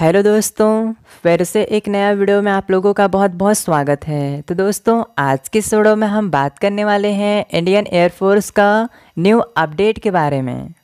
hello दोस्तों फिर से एक नया वीडियो में आप लोगों का बहुत बहुत स्वागत है तो दोस्तों आज के इस वीडियो में हम बात करने वाले हैं इंडियन एयरफोर्स का न्यू अपडेट के बारे में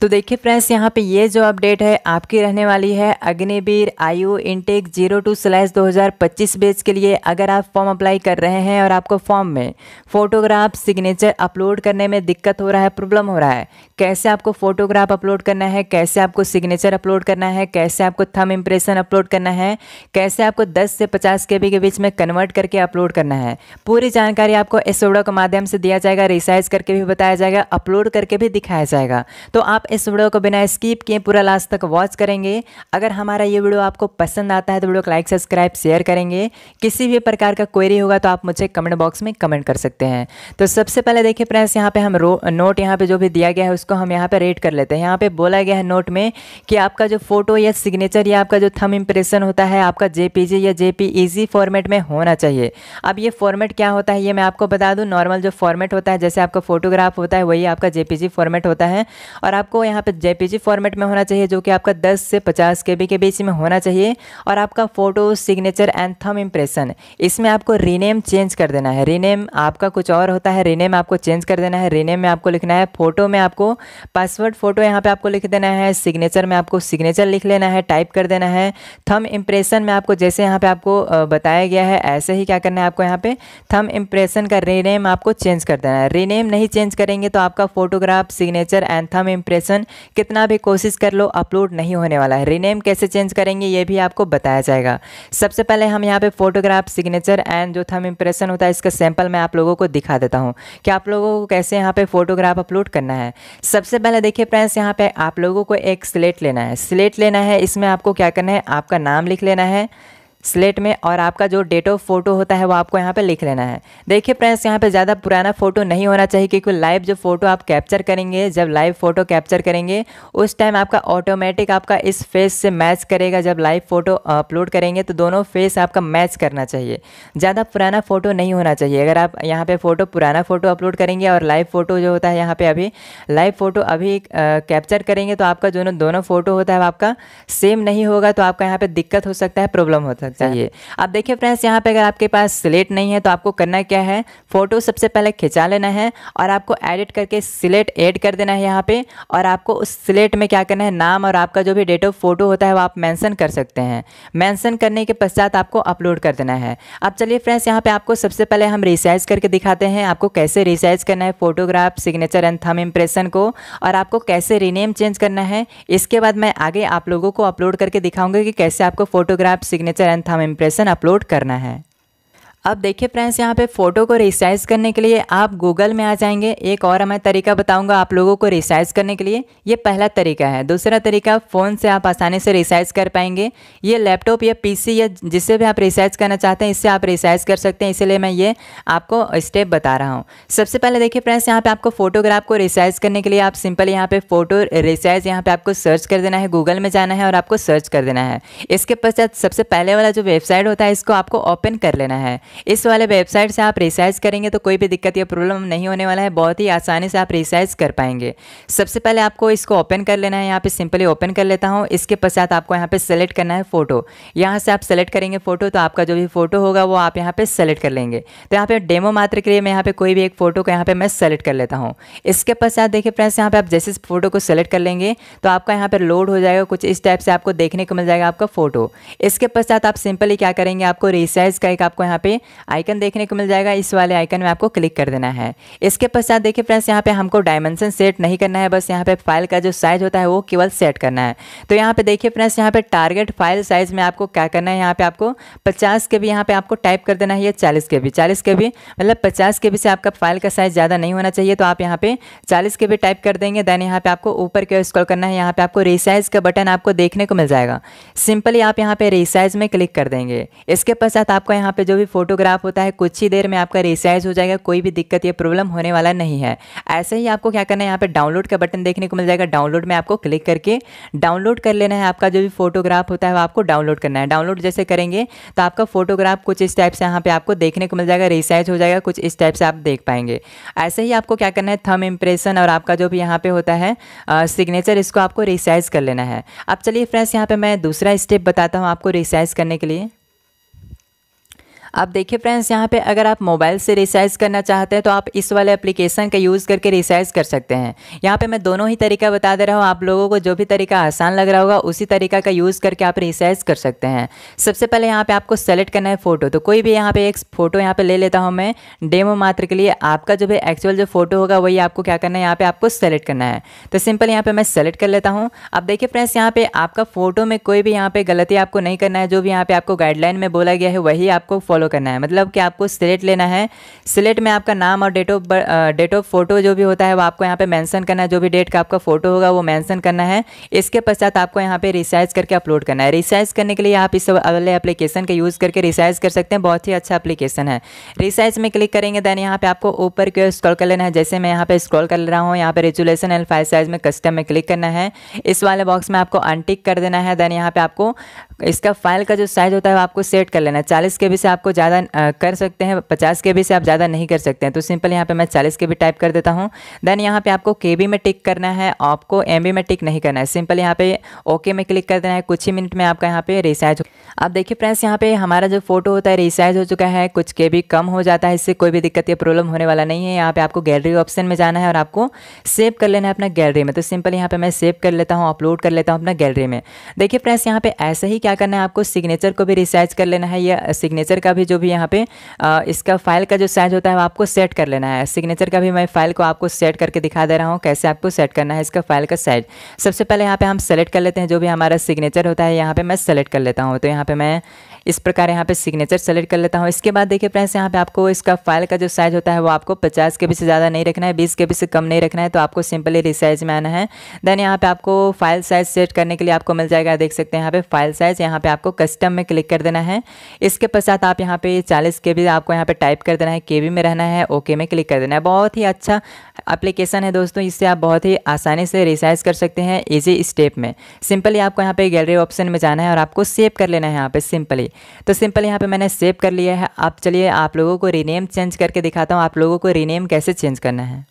तो देखिए फ्रेंड्स यहाँ पे ये जो अपडेट है आपकी रहने वाली है अग्निवीर आयु इनटेक जीरो टू स्लैश दो हज़ार पच्चीस बेच के लिए अगर आप फॉर्म अप्लाई कर रहे हैं और आपको फॉर्म में फोटोग्राफ सिग्नेचर अपलोड करने में दिक्कत हो रहा है प्रॉब्लम हो रहा है कैसे आपको फोटोग्राफ अपलोड करना है कैसे आपको सिग्नेचर अपलोड करना है कैसे आपको थम इम्प्रेशन अपलोड करना है कैसे आपको दस से पचास के के बीच में कन्वर्ट करके अपलोड करना है पूरी जानकारी आपको एसोडा के माध्यम से दिया जाएगा रिसाइज करके भी बताया जाएगा अपलोड करके भी दिखाया जाएगा तो आप इस वीडियो को बिना स्किप किए पूरा लास्ट तक वॉच करेंगे अगर हमारा ये वीडियो आपको पसंद आता है तो वीडियो को लाइक सब्सक्राइब शेयर करेंगे किसी भी प्रकार का क्वेरी होगा तो आप मुझे कमेंट बॉक्स में कमेंट कर सकते हैं तो सबसे पहले देखिए फ्रेंड्स यहाँ पे हम नोट यहाँ पे जो भी दिया गया है उसको हम यहाँ पे रेड कर लेते हैं यहाँ पे बोला गया है नोट में कि आपका जो फोटो या सिग्नेचर या आपका जो थम इंप्रेशन होता है आपका जेपीजी या जेपी फॉर्मेट में होना चाहिए अब ये फॉर्मेट क्या होता है ये मैं आपको बता दूँ नॉर्मल जो फॉर्मेट होता है जैसे आपका फोटोग्राफ होता है वही आपका जेपीजी फॉर्मेट होता है और आपको आपको यहाँ पे जेपीजी फॉर्मेट में होना चाहिए जो कि आपका 10 से 50 के बी के बीच में होना चाहिए और आपका photo signature and thumb impression इसमें आपको रीनेम चेंज कर देना है रीनेम आपका कुछ और होता है रीनेम आपको चेंज कर देना है रीनेम में आपको लिखना है फ़ोटो में आपको पासवर्ड फ़ोटो यहाँ पर आपको लिख देना है सिग्नेचर में आपको सिग्नेचर लिख लेना है टाइप कर देना है थम इम्प्रेशन में आपको जैसे यहाँ पर आपको बताया गया है ऐसे ही क्या करना है आपको यहाँ पर थम इम्प्रेशन का रीनेम आपको चेंज कर देना है रीनेम नहीं चेंज करेंगे तो आपका photograph signature and thumb impression application कितना भी कोशिश कर लो अपलोड नहीं होने वाला है रीनेम कैसे चेंज करेंगे ये भी आपको बताया जाएगा सबसे पहले हम यहाँ पे फोटोग्राफ सिग्नेचर एंड जो थम इम्प्रेशन होता है इसका सैंपल मैं आप लोगों को दिखा देता हूँ कि आप लोगों को कैसे यहाँ पे फोटोग्राफ अपलोड करना है सबसे पहले देखिए फ्रेंड्स यहाँ पे आप लोगों को एक स्लेट लेना है स्लेट लेना है इसमें आपको क्या करना है आपका नाम लिख लेना है स्लेट में और आपका जो डेट ऑफ फोटो होता है वो आपको यहाँ पे लिख लेना है देखिए फ्रेंड्स यहाँ पे ज़्यादा पुराना फोटो नहीं होना चाहिए क्योंकि लाइव जो फोटो आप कैप्चर करेंगे जब लाइव फोटो कैप्चर करेंगे उस टाइम आपका ऑटोमेटिक आपका इस फेस से मैच करेगा जब लाइव फोटो अपलोड करेंगे तो दोनों फेस आपका मैच करना चाहिए ज़्यादा पुराना फोटो नहीं होना चाहिए अगर आप यहाँ पर फोटो पुराना फोटो अपलोड करेंगे और लाइव फोटो जो होता है यहाँ पर अभी लाइव फोटो अभी कैप्चर करेंगे तो आपका जो दोनों फोटो होता है आपका सेम नहीं होगा तो आपका यहाँ पर दिक्कत हो सकता है प्रॉब्लम हो सकता है सकता है अब देखिए फ्रेंड्स यहाँ पे अगर आपके पास सिलेट नहीं है तो आपको करना क्या है फ़ोटो सबसे पहले खिंचा लेना है और आपको एडिट करके सिलेट ऐड कर देना है यहाँ पे और आपको उस सिलेट में क्या करना है नाम और आपका जो भी डेट ऑफ फोटो होता है वो आप मैंसन कर सकते हैं मैंसन करने के पश्चात आपको अपलोड कर देना है अब चलिए फ्रेंड्स यहाँ पर आपको सबसे पहले हम रिसाइज करके दिखाते हैं आपको कैसे रिसाइज करना है photograph signature and thumb impression को और आपको कैसे रीनेम चेंज करना है इसके बाद मैं आगे आप लोगों को अपलोड करके दिखाऊंगा कि कैसे आपको फोटोग्राफ सिग्नेचर एंड लेंथ हम इम्प्रेशन अपलोड करना है अब देखिए फ्रेंड्स यहाँ पे फ़ोटो को रिसाइज करने के लिए आप गूगल में आ जाएंगे एक और मैं तरीका बताऊंगा आप लोगों को रिसाइज करने के लिए ये पहला तरीका है दूसरा तरीका फ़ोन से आप आसानी से रिसाइज कर पाएंगे ये लैपटॉप या पीसी या जिससे भी आप रिसाइज करना चाहते हैं इससे आप रिसाइज कर सकते हैं इसलिए मैं ये आपको स्टेप बता रहा हूँ सबसे पहले देखिए फ्रेंड्स यहाँ पर आपको फोटोग्राफ को रिसाइज करने के लिए आप सिंपल यहाँ पर फोटो रिसाइज यहाँ पर आपको सर्च कर देना है गूगल में जाना है और आपको सर्च कर देना है इसके पश्चात सबसे पहले वाला जो वेबसाइट होता है इसको आपको ओपन कर लेना है इस वाले वेबसाइट से आप रिसाइज करेंगे तो कोई भी दिक्कत या प्रॉब्लम नहीं होने वाला है बहुत ही आसानी से आप रिसाइज कर पाएंगे सबसे पहले आपको इसको ओपन कर लेना है यहाँ पे सिंपली ओपन कर लेता हूँ इसके पश्चात आपको यहाँ पे सेलेक्ट करना है फ़ोटो यहाँ से आप सेलेक्ट करेंगे फ़ोटो तो आपका जो भी फ़ोटो होगा वो आप यहाँ पे सेलेक्ट कर लेंगे तो यहाँ पे डेमो मात्र के लिए मैं यहाँ पे कोई भी एक फ़ोटो को यहाँ पे मैं सेलेक्ट कर लेता हूँ इसके पश्चात देखिए फ्रेंड्स यहाँ पे आप जैसे फोटो को सेलेक्ट कर लेंगे तो आपका यहाँ पर लोड हो जाएगा कुछ इस टाइप से आपको देखने को मिल जाएगा आपका फ़ोटो इसके पश्चात आप सिंपली क्या करेंगे आपको रिसाइज का एक आपको यहाँ पे आइकन देखने को मिल जाएगा इस वाले आइकन में आपको क्लिक कर देना है इसके पश्चात देखिए फ्रेंड्स यहाँ पे हमको डायमेंशन सेट नहीं करना है बस यहाँ पे फाइल का जो साइज होता है वो केवल सेट करना है तो यहाँ पे देखिए फ्रेंड्स यहाँ पे टारगेट फाइल साइज में आपको क्या करना है यहाँ पे आपको पचास के भी यहाँ पे आपको टाइप कर देना है या चालीस के भी चालीस के भी मतलब पचास के भी से आपका फाइल का साइज ज़्यादा नहीं होना चाहिए तो आप यहाँ पे चालीस के भी टाइप कर देंगे देन यहाँ पे आपको ऊपर के स्क्रॉल करना है यहाँ पे आपको रिसाइज का बटन आपको देखने को मिल जाएगा सिंपली आप यहाँ पे रिसाइज में क्लिक कर देंगे इसके पश्चात आपको यहाँ पे जो भी फोटो फोटोग्राफ होता है कुछ ही देर में आपका रिसाइज हो जाएगा कोई भी दिक्कत या प्रॉब्लम होने वाला नहीं है ऐसे ही आपको क्या करना है यहाँ पर डाउनलोड का बटन देखने को मिल जाएगा डाउनलोड में आपको क्लिक करके डाउनलोड कर लेना है आपका जो भी फोटोग्राफ होता है वो आपको डाउनलोड करना है डाउनलोड जैसे करेंगे तो आपका फोटोग्राफ कुछ इस टाइप से यहाँ पर आपको देखने को मिल जाएगा रिसाइज हो जाएगा कुछ इस टाइप से आप देख पाएंगे ऐसे ही आपको क्या करना है थम इम्प्रेशन और आपका जो भी यहाँ पे होता है सिग्नेचर इसको आपको रिसाइज कर लेना है अब चलिए फ्रेंड्स यहाँ पर मैं दूसरा स्टेप बताता हूँ आपको रिसाइज करने के लिए आप देखिए फ्रेंड्स यहाँ पे अगर आप मोबाइल से रिसाइज करना चाहते हैं तो आप इस वाले एप्लीकेशन का यूज़ करके रिसाइज कर सकते हैं यहाँ पे मैं दोनों ही तरीका बता दे रहा हूँ आप लोगों को जो भी तरीका आसान लग रहा होगा उसी तरीका का यूज़ करके आप रिसाइज कर सकते हैं सबसे पहले यहाँ पर आपको सेलेक्ट करना है फ़ोटो तो कोई भी यहाँ पर एक फ़ोटो यहाँ पर ले लेता हूँ मैं डेमो मात्र के लिए आपका जो भी एक्चुअल जो फ़ोटो होगा वही आपको क्या करना है यहाँ पर आपको सेलेक्ट करना है तो सिंपल यहाँ पर मैं सेलेक्ट कर लेता हूँ अब देखिए फ्रेंड्स यहाँ पर आपका फ़ोटो में कोई भी यहाँ पर गलती आपको नहीं करना है जो भी यहाँ पर आपको गाइडलाइन में बोला गया है वही आपको फॉलो फॉलो करना है मतलब कि आपको सिलेट लेना है सिलेट में आपका नाम और date of date of photo जो भी होता है वो आपको यहाँ पे मेंशन करना है जो भी डेट का आपका फोटो होगा वो मेंशन करना है इसके पश्चात आपको यहाँ पे रिसाइज करके अपलोड करना है रिसाइज करने के लिए आप इस अगले एप्लीकेशन का यूज़ करके रिसाइज कर सकते हैं बहुत ही अच्छा एप्लीकेशन है रिसाइज में क्लिक करेंगे देन यहाँ पर आपको ऊपर की स्क्रॉल कर लेना है जैसे मैं यहाँ पर स्क्रॉल कर रहा हूँ यहाँ पर रेजुलेशन एंड फाइल साइज में कस्टम में क्लिक करना है इस वाले बॉक्स में आपको अनटिक कर देना है देन यहाँ पर आपको इसका फाइल का जो साइज होता है वो आपको सेट कर लेना है चालीस के बी से आपको ज़्यादा कर सकते हैं पचास के बी से आप ज़्यादा नहीं कर सकते हैं तो सिंपल यहाँ पे मैं चालीस के बी टाइप कर देता हूँ देन यहाँ पे आपको के बी में टिक करना है आपको एम बी में टिक नहीं करना है सिंपल यहाँ पे ओके में क्लिक कर देना है कुछ ही मिनट में आपका यहाँ पे रिसाइज हो आप देखिए फ्रेंड्स यहाँ पे हमारा जो फोटो होता है रिसाइज हो चुका है कुछ के बी कम हो जाता है इससे कोई भी दिक्कत या प्रॉब्लम होने वाला नहीं है यहाँ पे आपको गैलरी ऑप्शन में जाना है और आपको सेव कर लेना है अपना गैलरी में तो सिंपल यहाँ पे मैं सेव कर लेता हूँ अपलोड कर लेता हूँ अपना गैलरी में देखिए फ्रेंड्स यहाँ पे ऐसे ही क्या करना है आपको सिग्नेचर को भी रिसाइज कर लेना है या सिग्नेचर का भी जो भी यहाँ पे इसका फाइल का जो साइज होता है वो आपको सेट कर लेना है सिग्नेचर का भी मैं फाइल को आपको सेट करके दिखा दे रहा हूँ कैसे आपको सेट करना है इसका फाइल का साइज सबसे पहले यहाँ पे हम सेलेक्ट कर लेते हैं जो भी हमारा सिग्नेचर होता है यहाँ पे मैं सेलेक्ट कर लेता हूँ तो यहाँ पे मैं इस प्रकार यहाँ पे सिग्नेचर सेलेक्ट कर लेता हूँ इसके बाद देखिए फ्रेंड्स यहाँ पे आपको इसका फाइल का जो साइज होता है वो आपको पचास के बी से ज़्यादा नहीं रखना है बीस के बी से कम नहीं रखना है तो आपको सिंपली रिसाइज में आना है देन यहाँ पे आपको फाइल साइज सेट करने के लिए आपको मिल जाएगा देख सकते हैं यहाँ पे फाइल साइज यहाँ पे आपको कस्टम में क्लिक कर देना है इसके पश्चात आप यहाँ पे चालीस के आपको यहाँ पे टाइप कर देना है के में रहना है ओके में क्लिक कर देना है बहुत ही अच्छा एप्लीकेशन है दोस्तों इससे आप बहुत ही आसानी से रिसाइज कर सकते हैं ईजी स्टेप में सिंपली आपको यहाँ पे गैलरी ऑप्शन में जाना है और आपको सेव कर लेना है यहाँ पे सिंपली तो सिंपल यहाँ पे मैंने सेव कर लिया है अब चलिए आप लोगों को रीनेम चेंज करके दिखाता हूँ आप लोगों को रीनेम कैसे चेंज करना है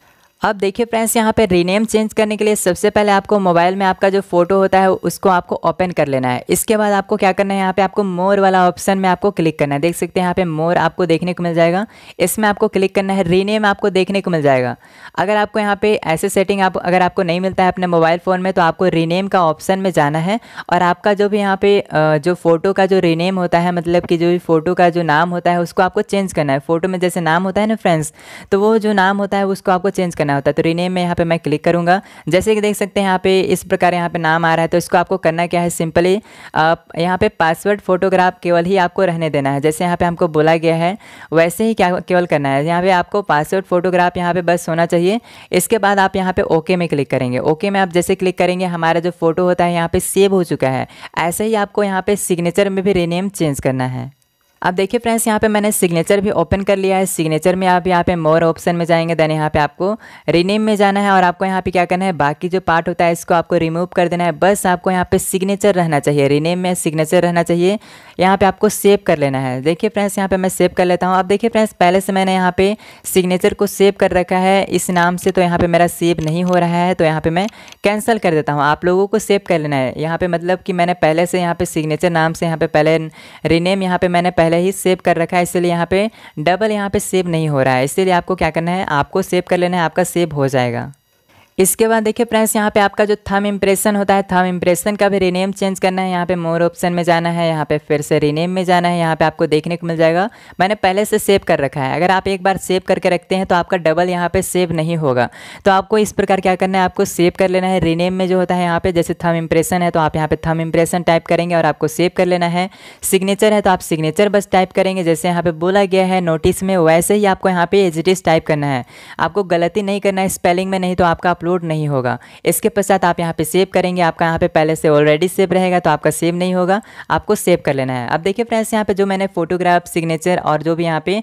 अब देखिए फ्रेंड्स यहाँ पे रीनेम चेंज करने के लिए सबसे पहले आपको मोबाइल में आपका जो फोटो होता है उसको आपको ओपन कर लेना है इसके बाद आपको क्या करना है यहाँ पे आपको मोर वाला ऑप्शन में आपको क्लिक करना है देख सकते हैं यहाँ पे मोर आपको देखने को मिल जाएगा इसमें आपको क्लिक करना है रीनेम आपको देखने को मिल जाएगा अगर आपको यहाँ पे ऐसे सेटिंग आप अगर आपको नहीं मिलता है अपने मोबाइल फ़ोन में तो आपको रीनेम का ऑप्शन में जाना है और आपका जो भी यहाँ पे जो फ़ोटो का जो रीनेम होता है मतलब कि जो भी फ़ोटो का जो नाम होता है उसको आपको चेंज करना है फ़ोटो में जैसे नाम होता है ना फ्रेंड्स तो वो जो नाम होता है उसको आपको चेंज करना है करना होता है तो रीनेम में यहाँ पे मैं क्लिक करूँगा जैसे कि देख सकते हैं यहाँ पे इस प्रकार यहाँ पे नाम आ रहा है तो इसको आपको करना क्या है सिंपली यहाँ पे पासवर्ड फोटोग्राफ केवल ही आपको रहने देना है जैसे यहाँ पे हमको बोला गया है वैसे ही क्या केवल करना है यहाँ पे आपको पासवर्ड फोटोग्राफ यहाँ पे बस होना चाहिए इसके बाद आप यहाँ पे ओके में क्लिक करेंगे ओके में आप जैसे क्लिक करेंगे हमारा जो फोटो होता है यहाँ पे सेव हो चुका है ऐसे ही आपको यहाँ पे सिग्नेचर में भी रीनेम चेंज करना है अब देखिए फ्रेंड्स यहाँ पे मैंने सिग्नेचर भी ओपन कर लिया है सिग्नेचर में आप यहाँ पे मोर ऑप्शन में जाएंगे देन यहाँ पे आपको रीनेम में जाना है और आपको यहाँ पे क्या करना है बाकी जो पार्ट होता है इसको आपको रिमूव कर देना है बस आपको यहाँ पे सिग्नेचर रहना चाहिए रीनेम में सिग्नेचर रहना चाहिए यहाँ पे आपको सेव कर लेना है देखिए फ्रेंड्स यहाँ पे मैं सेव कर लेता हूँ अब देखिए फ्रेंड्स पहले से मैंने यहाँ पे सिग्नेचर को सेव कर रखा है इस नाम से तो यहाँ पे मेरा सेव नहीं हो रहा है तो यहाँ पे मैं कैंसिल कर देता हूँ आप लोगों को सेव कर लेना है यहाँ पे मतलब कि मैंने पहले से यहाँ पे सिग्नेचर नाम से यहाँ पे पहले रीनेम यहाँ पे मैंने पहले पहले ही सेव कर रखा है इसलिए यहाँ पे डबल यहाँ पे सेव नहीं हो रहा है इसलिए आपको क्या करना है आपको सेव कर लेना है आपका सेव हो जाएगा इसके बाद देखिए फ्रेंड्स यहाँ पे आपका जो थम इम्प्रेशन होता है थम इम्प्रेशन का भी रीनेम चेंज करना है यहाँ पे मोर ऑप्शन में जाना है यहाँ पे फिर से रीनेम में जाना है यहाँ पे आपको देखने को मिल जाएगा मैंने पहले से सेव कर रखा है अगर आप एक बार सेव करके रखते हैं तो आपका डबल यहाँ पे सेव नहीं होगा तो आपको इस प्रकार क्या करना है आपको सेव कर लेना है रीनेम में जो होता है यहाँ पे जैसे थम इम्प्रेशन है तो आप यहाँ पे थम इम्प्रेशन टाइप करेंगे और आपको सेव कर लेना है सिग्नेचर है तो आप सिग्नेचर बस टाइप करेंगे जैसे यहाँ पे बोला गया है नोटिस में वैसे ही आपको यहाँ पे एजिटिस टाइप करना है आपको गलती नहीं करना है स्पेलिंग में नहीं तो आपका अपलोड नहीं होगा इसके पश्चात आप यहाँ पे सेव करेंगे आपका यहाँ पे पहले से ऑलरेडी सेव रहेगा तो आपका सेव नहीं होगा आपको सेव कर लेना है अब देखिए फ्रेंड्स यहाँ पे जो मैंने फोटोग्राफ सिग्नेचर और जो भी यहाँ पे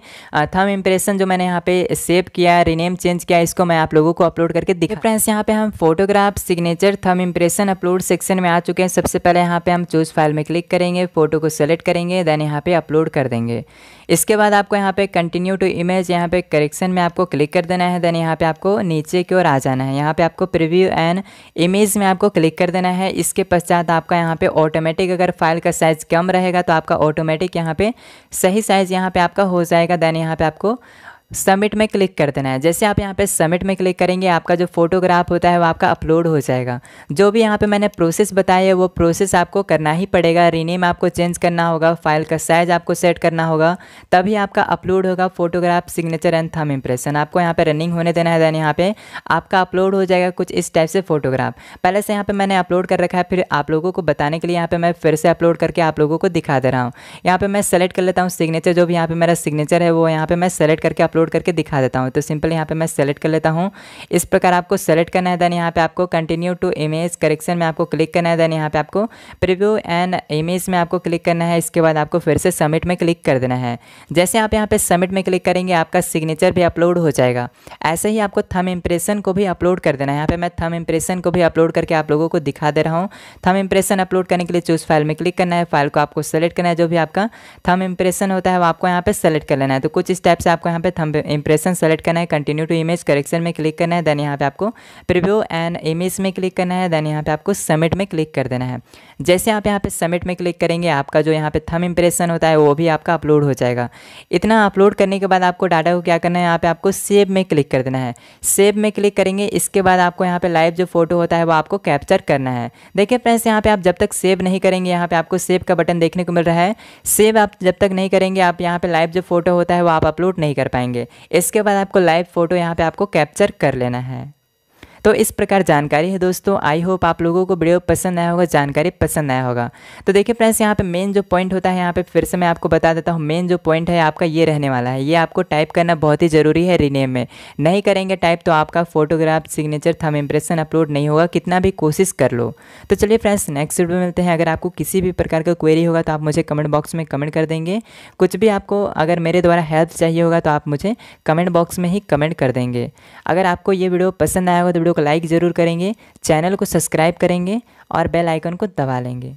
थम इम्प्रेशन जो मैंने यहाँ पे सेव किया है रीनेम चेंज किया इसको मैं आप लोगों को अपलोड करके दिखा फ्रेंड्स यहाँ पे हम photograph signature thumb impression upload section में आ चुके हैं सबसे पहले यहाँ पे हम चूज फाइल में क्लिक करेंगे फोटो को सेलेक्ट करेंगे देन यहाँ पे अपलोड कर देंगे इसके बाद आपको यहाँ पे कंटिन्यू टू इमेज यहाँ पे करेक्शन में आपको क्लिक कर देना है देन यहाँ पे आपको नीचे की ओर आ जाना है यहाँ यहाँ पे आपको प्रीव्यू एंड इमेज में आपको क्लिक कर देना है इसके पश्चात आपका यहाँ पे ऑटोमेटिक अगर फाइल का साइज़ कम रहेगा तो आपका ऑटोमेटिक यहाँ पे सही साइज़ यहाँ पे आपका हो जाएगा देन यहाँ पे आपको सबमिट में क्लिक कर देना है जैसे आप यहाँ पे सबमिट में क्लिक करेंगे आपका जो फोटोग्राफ होता है वो आपका अपलोड हो जाएगा जो भी यहाँ पे मैंने प्रोसेस बताया है वो प्रोसेस आपको करना ही पड़ेगा रीनेम आपको चेंज करना होगा फाइल का साइज़ आपको सेट करना होगा तभी आपका अपलोड होगा photograph signature and thumb impression आपको यहाँ पर रनिंग होने देना है देन यहाँ पर आपका अपलोड हो जाएगा कुछ इस टाइप से फोटोग्राफ पहले से यहाँ पर मैंने अपलोड कर रखा है फिर आप लोगों को बताने के लिए यहाँ पर मैं फिर से अपलोड करके आप लोगों को दिखा दे रहा हूँ यहाँ पर मैं सेलेक्ट कर लेता हूँ सिग्नेचर जो भी यहाँ पर मेरा सिग्नेचर है वो यहाँ पर मैं सेलेक्ट करके अपलोड अपलोड करके दिखा देता हूँ तो सिंपल यहाँ पे मैं सेलेक्ट कर लेता हूँ इस प्रकार आपको सेलेक्ट करना है देन यहाँ पे आपको कंटिन्यू टू इमेज करेक्शन में आपको क्लिक करना है देन यहाँ पे आपको प्रिव्यू एंड इमेज में आपको क्लिक करना है इसके बाद आपको फिर से सबमिट में क्लिक कर देना है जैसे आप यहाँ पे सबमिट में क्लिक करेंगे आपका सिग्नेचर भी अपलोड हो जाएगा ऐसे ही आपको थम इम्प्रेशन को भी अपलोड कर देना है यहाँ पे मैं थम इम्प्रेशन को भी अपलोड करके आप लोगों को दिखा दे रहा हूँ थम इम्प्रेशन अपलोड करने के लिए चूज़ फाइल में क्लिक करना है फाइल को आपको सेलेक्ट करना है जो भी आपका थम इम्प्रेशन होता है वो आपको यहाँ पे सेलेक्ट कर लेना है तो कुछ इस टाइप से आपको यहाँ पे थम इंप्रेशन सेलेक्ट करना है कंटिन्यू टू इमेज करेक्शन में क्लिक करना है देन यहाँ पे आपको प्रिव्यू एंड इमेज में क्लिक करना है देन यहाँ पे आपको सबमिट में क्लिक कर देना है जैसे आप यहाँ पे सबमिट में क्लिक करेंगे आपका जो यहाँ पे थम इंप्रेशन होता है वो भी आपका अपलोड हो जाएगा इतना अपलोड करने के बाद आपको डाटा को क्या करना है यहाँ पे आपको सेव में क्लिक कर देना है सेव में क्लिक करेंगे इसके बाद आपको यहाँ पे लाइव जो फोटो होता है वो आपको कैप्चर करना है देखिए फ्रेंड्स यहाँ पे आप जब तक सेव नहीं करेंगे यहाँ पे आपको सेव का बटन देखने को मिल रहा है सेव आप जब तक नहीं करेंगे आप यहाँ पे लाइव जो फोटो होता है वो आप अपलोड नहीं कर पाएंगे इसके बाद आपको लाइव फ़ोटो यहाँ पे आपको कैप्चर कर लेना है तो इस प्रकार जानकारी है दोस्तों आई होप आप लोगों को वीडियो पसंद आया होगा जानकारी पसंद आया होगा तो देखिए फ्रेंड्स यहाँ पे मेन जो पॉइंट होता है यहाँ पे फिर से मैं आपको बता देता हूँ मेन जो पॉइंट है आपका ये रहने वाला है ये आपको टाइप करना बहुत ही ज़रूरी है रीनेम में नहीं करेंगे टाइप तो आपका photograph signature thumb impression upload नहीं होगा कितना भी कोशिश कर लो तो चलिए फ्रेंड्स नेक्स्ट वीडियो में मिलते हैं अगर आपको किसी भी प्रकार का क्वेरी होगा तो आप मुझे कमेंट बॉक्स में कमेंट कर देंगे कुछ भी आपको अगर मेरे द्वारा हेल्प चाहिए होगा तो आप मुझे कमेंट बॉक्स में ही कमेंट कर देंगे अगर आपको ये वीडियो पसंद आया होगा तो वीडियो वीडियो को लाइक ज़रूर करेंगे चैनल को सब्सक्राइब करेंगे और बेल आइकन को दबा लेंगे